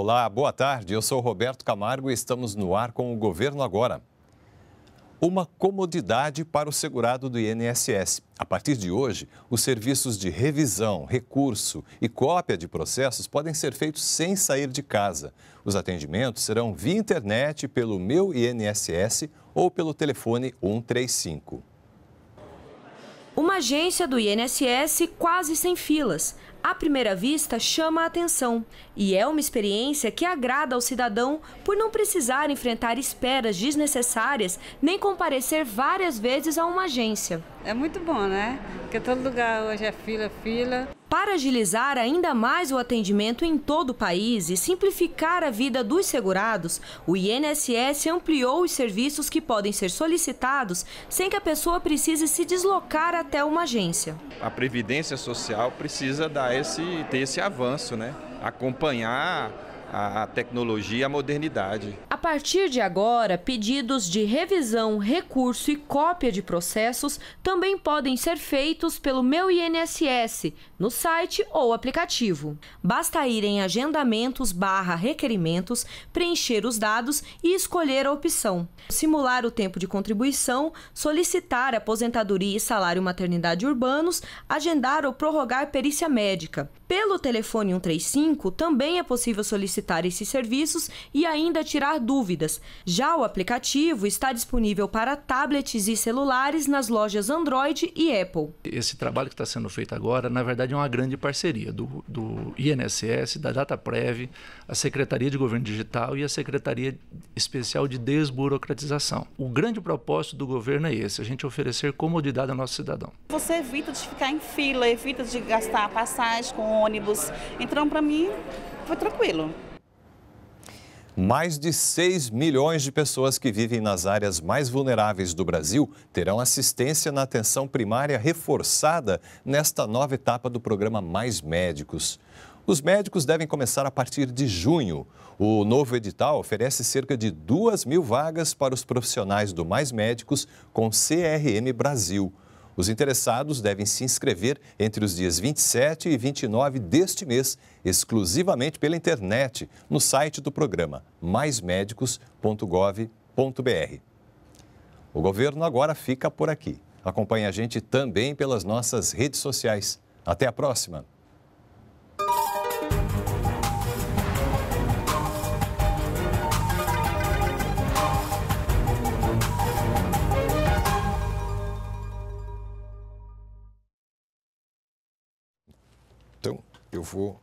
Olá, boa tarde. Eu sou Roberto Camargo e estamos no ar com o Governo Agora. Uma comodidade para o segurado do INSS. A partir de hoje, os serviços de revisão, recurso e cópia de processos podem ser feitos sem sair de casa. Os atendimentos serão via internet, pelo Meu INSS ou pelo telefone 135. Uma agência do INSS quase sem filas à primeira vista chama a atenção e é uma experiência que agrada ao cidadão por não precisar enfrentar esperas desnecessárias nem comparecer várias vezes a uma agência. É muito bom, né? Porque todo lugar hoje é fila, fila. Para agilizar ainda mais o atendimento em todo o país e simplificar a vida dos segurados, o INSS ampliou os serviços que podem ser solicitados sem que a pessoa precise se deslocar até uma agência. A Previdência Social precisa dar esse, ter esse avanço, né? acompanhar a tecnologia e a modernidade. A partir de agora, pedidos de revisão, recurso e cópia de processos também podem ser feitos pelo Meu INSS, no site ou aplicativo. Basta ir em agendamentos barra requerimentos, preencher os dados e escolher a opção. Simular o tempo de contribuição, solicitar aposentadoria e salário maternidade urbanos, agendar ou prorrogar perícia médica. Pelo telefone 135, também é possível solicitar esses serviços e ainda tirar dúvidas. Já o aplicativo está disponível para tablets e celulares nas lojas Android e Apple. Esse trabalho que está sendo feito agora, na verdade, é uma grande parceria do, do INSS, da DataPrev, a Secretaria de Governo Digital e a Secretaria Especial de Desburocratização. O grande propósito do governo é esse, a gente oferecer comodidade ao nosso cidadão. Você evita de ficar em fila, evita de gastar passagem com ônibus. Então, para mim, foi tranquilo. Mais de 6 milhões de pessoas que vivem nas áreas mais vulneráveis do Brasil terão assistência na atenção primária reforçada nesta nova etapa do programa Mais Médicos. Os médicos devem começar a partir de junho. O novo edital oferece cerca de 2 mil vagas para os profissionais do Mais Médicos com CRM Brasil. Os interessados devem se inscrever entre os dias 27 e 29 deste mês, exclusivamente pela internet, no site do programa maismedicos.gov.br. O governo agora fica por aqui. Acompanhe a gente também pelas nossas redes sociais. Até a próxima! 有福。